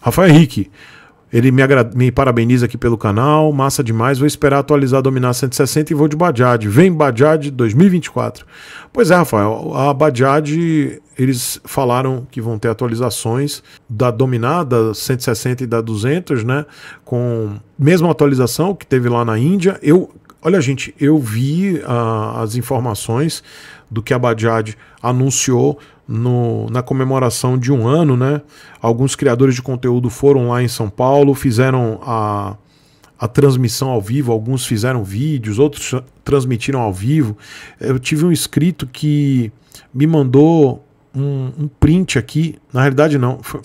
Rafael Henrique, ele me, me, parabeniza aqui pelo canal, massa demais. Vou esperar atualizar dominar 160 e vou de Bajaj. Vem Bajaj 2024. Pois é, Rafael, a Bajaj, eles falaram que vão ter atualizações da dominar, da 160 e da 200, né? Com mesma atualização que teve lá na Índia. Eu, olha, gente, eu vi uh, as informações do que a Bajaj anunciou no, na comemoração de um ano, né? Alguns criadores de conteúdo foram lá em São Paulo, fizeram a, a transmissão ao vivo, alguns fizeram vídeos, outros transmitiram ao vivo. Eu tive um inscrito que me mandou um, um print aqui, na realidade não, foi,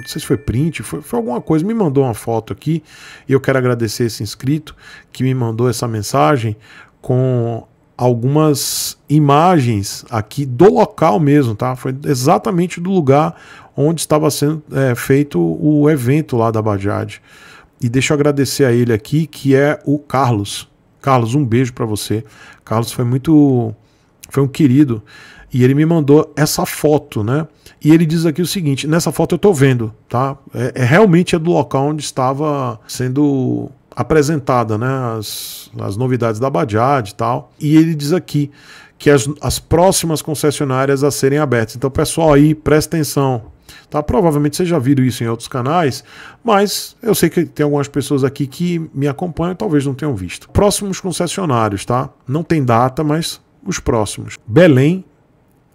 não sei se foi print, foi, foi alguma coisa, me mandou uma foto aqui e eu quero agradecer esse inscrito que me mandou essa mensagem com algumas imagens aqui do local mesmo, tá? Foi exatamente do lugar onde estava sendo é, feito o evento lá da Bajad. E deixa eu agradecer a ele aqui, que é o Carlos. Carlos, um beijo para você. Carlos foi muito. Foi um querido. E ele me mandou essa foto, né? E ele diz aqui o seguinte: nessa foto eu tô vendo, tá? É, é realmente é do local onde estava sendo apresentada, né, as, as novidades da Bajaj e tal. E ele diz aqui que as, as próximas concessionárias a serem abertas. Então, pessoal, aí presta atenção. Tá? Provavelmente você já viu isso em outros canais, mas eu sei que tem algumas pessoas aqui que me acompanham e talvez não tenham visto. Próximos concessionários, tá? Não tem data, mas os próximos: Belém,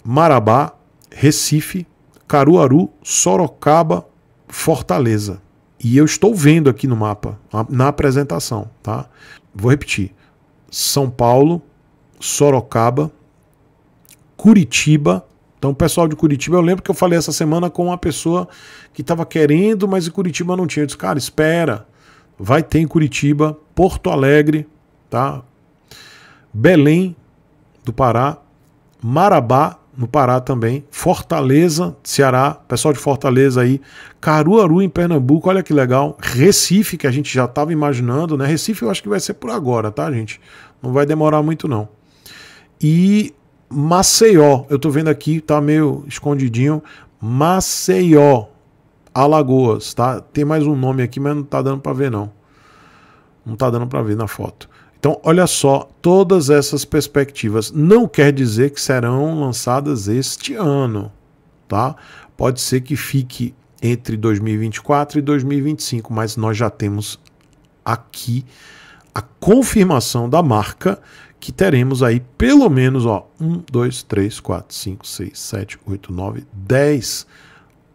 Marabá, Recife, Caruaru, Sorocaba, Fortaleza. E eu estou vendo aqui no mapa, na apresentação, tá? Vou repetir. São Paulo, Sorocaba, Curitiba. Então, o pessoal de Curitiba, eu lembro que eu falei essa semana com uma pessoa que estava querendo, mas em Curitiba não tinha. Eu disse, cara, espera. Vai ter em Curitiba, Porto Alegre, tá? Belém do Pará, Marabá no Pará também, Fortaleza, Ceará, pessoal de Fortaleza aí, Caruaru em Pernambuco, olha que legal, Recife, que a gente já estava imaginando, né? Recife eu acho que vai ser por agora, tá, gente? Não vai demorar muito não. E Maceió, eu tô vendo aqui, tá meio escondidinho, Maceió, Alagoas, tá? Tem mais um nome aqui, mas não tá dando para ver não. Não tá dando para ver na foto. Então, olha só, todas essas perspectivas não quer dizer que serão lançadas este ano, tá? Pode ser que fique entre 2024 e 2025, mas nós já temos aqui a confirmação da marca que teremos aí pelo menos ó, 1, 2, 3, 4, 5, 6, 7, 8, 9, 10,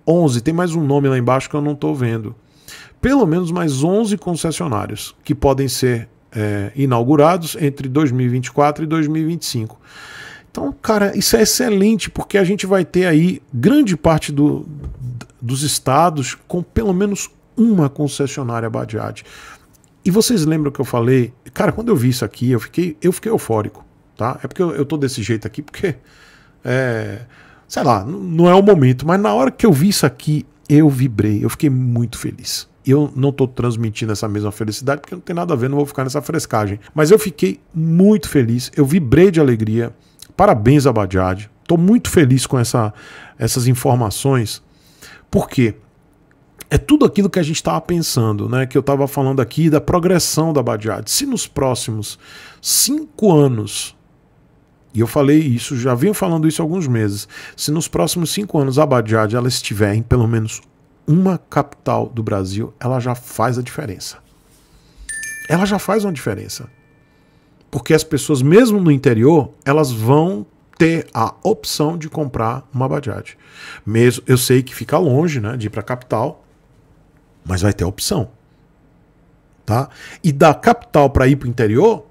11. Tem mais um nome lá embaixo que eu não estou vendo. Pelo menos mais 11 concessionários que podem ser é, inaugurados entre 2024 e 2025. Então, cara, isso é excelente, porque a gente vai ter aí grande parte do, dos estados com pelo menos uma concessionária Bajaj. E vocês lembram que eu falei? Cara, quando eu vi isso aqui, eu fiquei, eu fiquei eufórico, tá? É porque eu, eu tô desse jeito aqui, porque. É, sei lá, não é o momento, mas na hora que eu vi isso aqui, eu vibrei, eu fiquei muito feliz. Eu não estou transmitindo essa mesma felicidade porque não tem nada a ver, não vou ficar nessa frescagem. Mas eu fiquei muito feliz, eu vibrei de alegria. Parabéns, Abadiad. Estou muito feliz com essa, essas informações. porque É tudo aquilo que a gente estava pensando, né? Que eu estava falando aqui da progressão da Badiade. Se nos próximos cinco anos, e eu falei isso, já vim falando isso há alguns meses, se nos próximos cinco anos a Badiade ela estiver em pelo menos uma capital do Brasil, ela já faz a diferença. Ela já faz uma diferença. Porque as pessoas, mesmo no interior, elas vão ter a opção de comprar uma Bajaj. Mesmo, eu sei que fica longe, né, de ir para a capital, mas vai ter a opção. Tá? E da capital para ir para o interior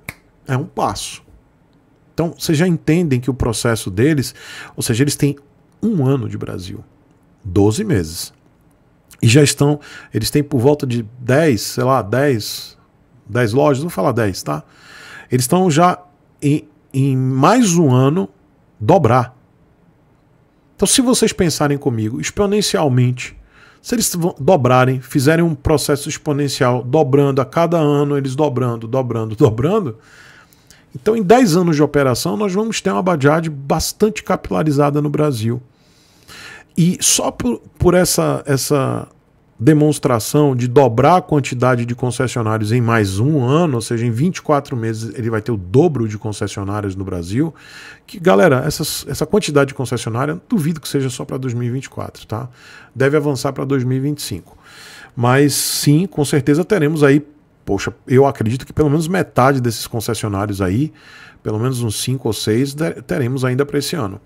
é um passo. Então, vocês já entendem que o processo deles, ou seja, eles têm um ano de Brasil, 12 meses. E já estão, eles têm por volta de 10, sei lá, 10, 10 lojas, vou falar 10, tá? Eles estão já em, em mais um ano dobrar. Então, se vocês pensarem comigo exponencialmente, se eles dobrarem, fizerem um processo exponencial, dobrando a cada ano, eles dobrando, dobrando, dobrando, então em 10 anos de operação nós vamos ter uma Bajaj bastante capilarizada no Brasil. E só por, por essa, essa demonstração de dobrar a quantidade de concessionários em mais um ano, ou seja, em 24 meses ele vai ter o dobro de concessionários no Brasil. Que galera, essas, essa quantidade de concessionária, duvido que seja só para 2024, tá? Deve avançar para 2025. Mas sim, com certeza teremos aí, poxa, eu acredito que pelo menos metade desses concessionários aí, pelo menos uns 5 ou 6, teremos ainda para esse ano.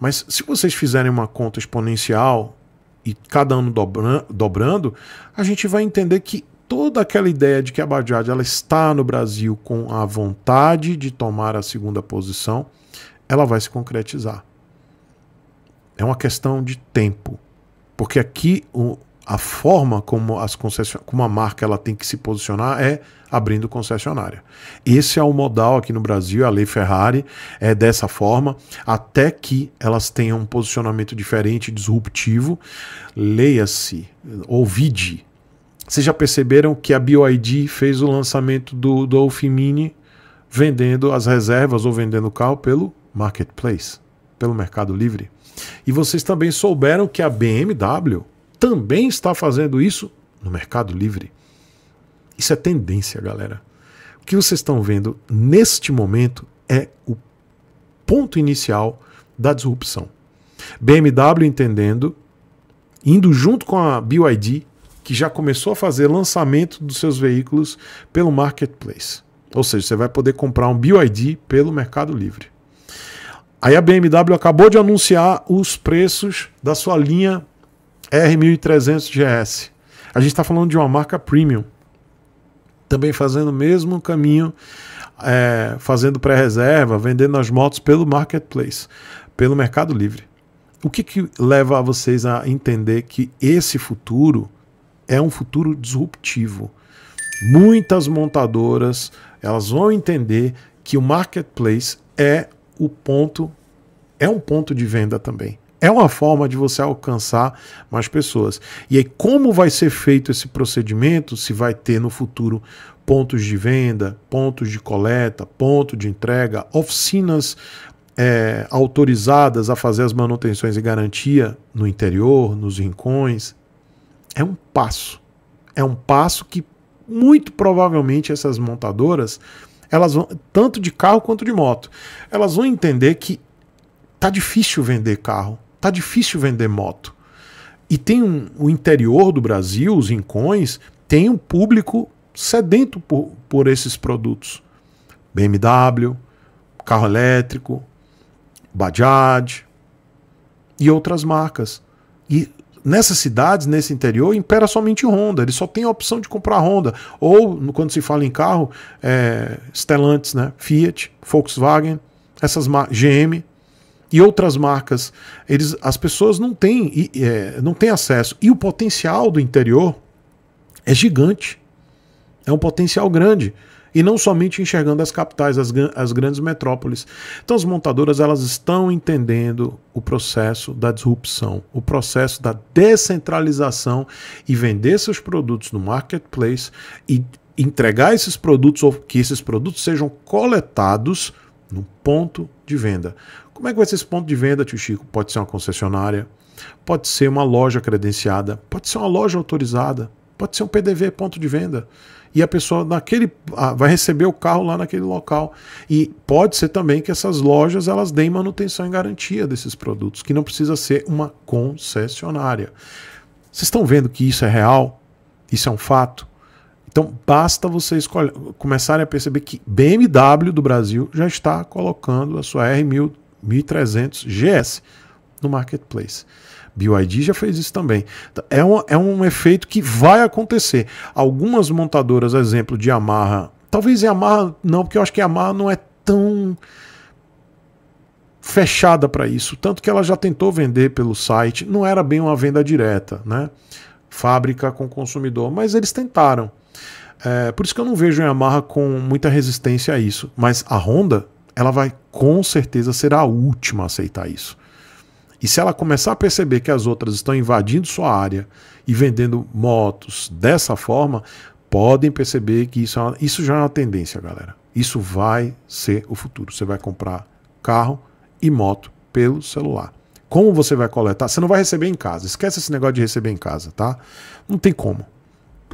Mas se vocês fizerem uma conta exponencial e cada ano dobra dobrando, a gente vai entender que toda aquela ideia de que a Bajaj ela está no Brasil com a vontade de tomar a segunda posição, ela vai se concretizar. É uma questão de tempo. Porque aqui o, a forma como, as concession... como a marca ela tem que se posicionar é abrindo concessionária. Esse é o modal aqui no Brasil, é a lei Ferrari é dessa forma, até que elas tenham um posicionamento diferente, disruptivo. Leia-se, ouvide. Vocês já perceberam que a BioID fez o lançamento do Dolphin Mini vendendo as reservas ou vendendo o carro pelo Marketplace, pelo Mercado Livre. E vocês também souberam que a BMW também está fazendo isso no Mercado Livre. Isso é tendência, galera. O que vocês estão vendo neste momento é o ponto inicial da disrupção. BMW entendendo, indo junto com a BYD, que já começou a fazer lançamento dos seus veículos pelo marketplace. Ou seja, você vai poder comprar um BYD pelo Mercado Livre. Aí a BMW acabou de anunciar os preços da sua linha R1300 GS. A gente está falando de uma marca premium, também fazendo o mesmo caminho, é, fazendo pré-reserva, vendendo as motos pelo marketplace, pelo Mercado Livre. O que, que leva a vocês a entender que esse futuro é um futuro disruptivo? Muitas montadoras elas vão entender que o marketplace é o ponto é um ponto de venda também. É uma forma de você alcançar mais pessoas. E aí, como vai ser feito esse procedimento? Se vai ter no futuro pontos de venda, pontos de coleta, ponto de entrega, oficinas é, autorizadas a fazer as manutenções e garantia no interior, nos rincões. É um passo. É um passo que muito provavelmente essas montadoras, elas vão, tanto de carro quanto de moto, elas vão entender que tá difícil vender carro tá difícil vender moto. E tem um, o interior do Brasil, os rincões, tem um público sedento por, por esses produtos. BMW, carro elétrico, Bajaj e outras marcas. E nessas cidades, nesse interior, impera somente Honda. Ele só tem a opção de comprar Honda. Ou, quando se fala em carro, é, Stellantis, né? Fiat, Volkswagen, essas GM, e outras marcas, eles, as pessoas não têm, é, não têm acesso. E o potencial do interior é gigante. É um potencial grande. E não somente enxergando as capitais, as, as grandes metrópoles. Então as montadoras elas estão entendendo o processo da disrupção, o processo da descentralização e vender seus produtos no marketplace e entregar esses produtos ou que esses produtos sejam coletados num ponto de venda. Como é que vai ser esse ponto de venda, tio Chico? Pode ser uma concessionária, pode ser uma loja credenciada, pode ser uma loja autorizada, pode ser um PDV, ponto de venda. E a pessoa naquele ah, vai receber o carro lá naquele local. E pode ser também que essas lojas elas deem manutenção e garantia desses produtos, que não precisa ser uma concessionária. Vocês estão vendo que isso é real? Isso é um fato? Então basta você começarem a perceber que BMW do Brasil já está colocando a sua r 1300 GS no marketplace. BYD já fez isso também. Então, é um, é um efeito que vai acontecer. Algumas montadoras, exemplo de Yamaha, talvez é Yamaha não, porque eu acho que Yamaha não é tão fechada para isso, tanto que ela já tentou vender pelo site, não era bem uma venda direta, né? Fábrica com consumidor, mas eles tentaram. É, por isso que eu não vejo a Yamaha com muita resistência a isso. Mas a Honda, ela vai com certeza ser a última a aceitar isso. E se ela começar a perceber que as outras estão invadindo sua área e vendendo motos dessa forma, podem perceber que isso, é uma, isso já é uma tendência, galera. Isso vai ser o futuro. Você vai comprar carro e moto pelo celular. Como você vai coletar? Você não vai receber em casa. Esquece esse negócio de receber em casa, tá? Não tem como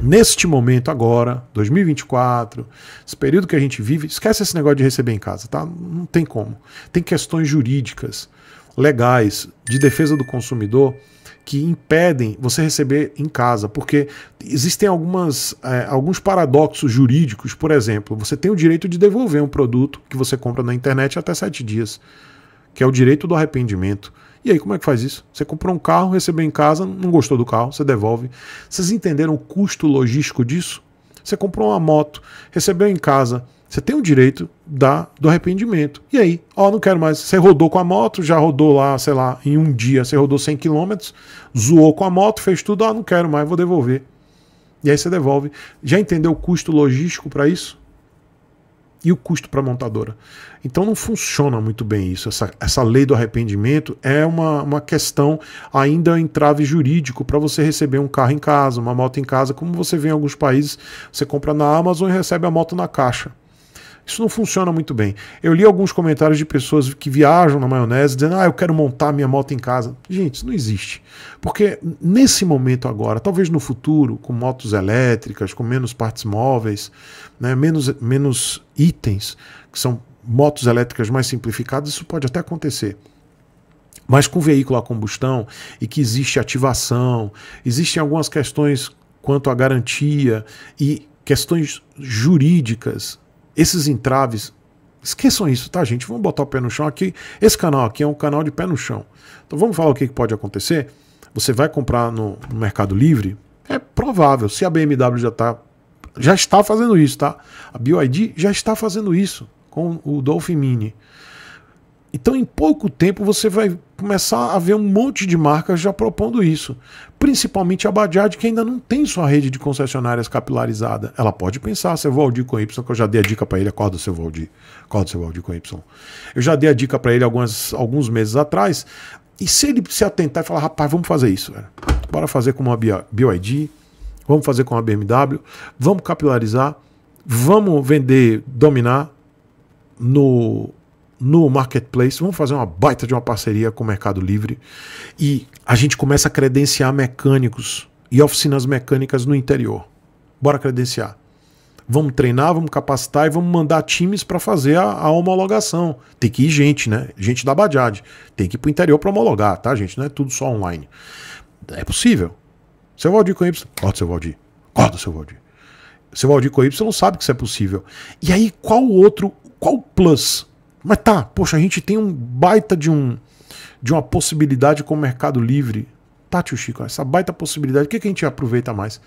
neste momento agora, 2024, esse período que a gente vive, esquece esse negócio de receber em casa, tá? Não tem como. Tem questões jurídicas, legais, de defesa do consumidor que impedem você receber em casa, porque existem algumas, é, alguns paradoxos jurídicos. Por exemplo, você tem o direito de devolver um produto que você compra na internet até sete dias, que é o direito do arrependimento. E aí, como é que faz isso? Você comprou um carro, recebeu em casa, não gostou do carro, você devolve. Vocês entenderam o custo logístico disso? Você comprou uma moto, recebeu em casa, você tem o direito da, do arrependimento. E aí, ó, não quero mais. Você rodou com a moto, já rodou lá, sei lá, em um dia, você rodou 100 km, zoou com a moto, fez tudo, ó, não quero mais, vou devolver. E aí você devolve. Já entendeu o custo logístico para isso? e o custo para a montadora. Então não funciona muito bem isso. Essa, essa lei do arrependimento é uma, uma questão ainda entrave jurídico para você receber um carro em casa, uma moto em casa, como você vê em alguns países, você compra na Amazon e recebe a moto na caixa. Isso não funciona muito bem. Eu li alguns comentários de pessoas que viajam na maionese dizendo: "Ah, eu quero montar minha moto em casa". Gente, isso não existe. Porque nesse momento agora, talvez no futuro, com motos elétricas, com menos partes móveis, né, menos menos itens, que são motos elétricas mais simplificadas, isso pode até acontecer. Mas com veículo a combustão e que existe ativação, existem algumas questões quanto à garantia e questões jurídicas esses entraves, esqueçam isso, tá, gente? Vamos botar o pé no chão aqui. Esse canal aqui é um canal de pé no chão. Então vamos falar o que pode acontecer. Você vai comprar no, Mercado Livre? É provável, se a BMW já está já está fazendo isso, tá? A BYD já está fazendo isso com o Dolphin Mini. Então, em pouco tempo, você vai começar a ver um monte de marcas já propondo isso. Principalmente a Bajaj, que ainda não tem sua rede de concessionárias capilarizada. Ela pode pensar, seu Valdir com Y, que eu já dei a dica para ele, acorda seu Valdir, acorda seu Valdir com Y. Eu já dei a dica para ele algumas, alguns meses atrás. E se ele se atentar e falar, rapaz, vamos fazer isso, velho. Bora fazer com uma BioID, vamos fazer com uma BMW, vamos capilarizar, vamos vender, dominar no no marketplace, vamos fazer uma baita de uma parceria com o Mercado Livre e a gente começa a credenciar mecânicos e oficinas mecânicas no interior. Bora credenciar. Vamos treinar, vamos capacitar e vamos mandar times para fazer a, a, homologação. Tem que ir gente, né? Gente da Badiad. Tem que ir para o interior para homologar, tá, gente? Não é tudo só online. É possível. Seu Valdir com Y. Corta, seu Valdir. Corta, seu Valdir. Seu Valdir com Y não sabe que isso é possível. E aí, qual outro, qual plus mas tá, poxa, a gente tem um baita de um de uma possibilidade com o Mercado Livre. Tá, tio Chico, essa baita possibilidade, o que, que a gente aproveita mais?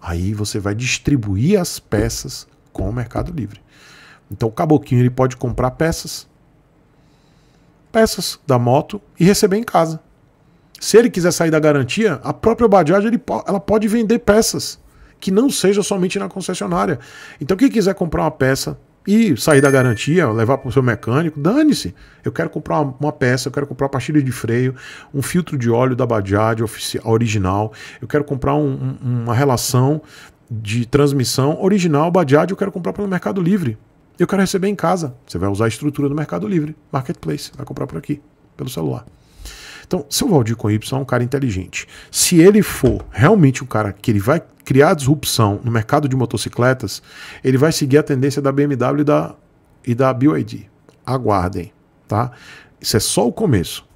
Aí você vai distribuir as peças com o Mercado Livre. Então o caboquinho ele pode comprar peças, peças da moto e receber em casa. Se ele quiser sair da garantia, a própria Bajaj ele, ela pode vender peças que não seja somente na concessionária. Então quem quiser comprar uma peça e sair da garantia, levar para o seu mecânico, dane-se. Eu quero comprar uma peça, eu quero comprar uma pastilha de freio, um filtro de óleo da Bajaj original, eu quero comprar um, uma relação de transmissão original Bajaj, eu quero comprar pelo Mercado Livre. Eu quero receber em casa. Você vai usar a estrutura do Mercado Livre, Marketplace, vai comprar por aqui, pelo celular. Então, seu Valdir Corripson é um cara inteligente. Se ele for realmente o cara que ele vai criar disrupção no mercado de motocicletas, ele vai seguir a tendência da BMW e da, e da BYD. Aguardem, tá? Isso é só o começo.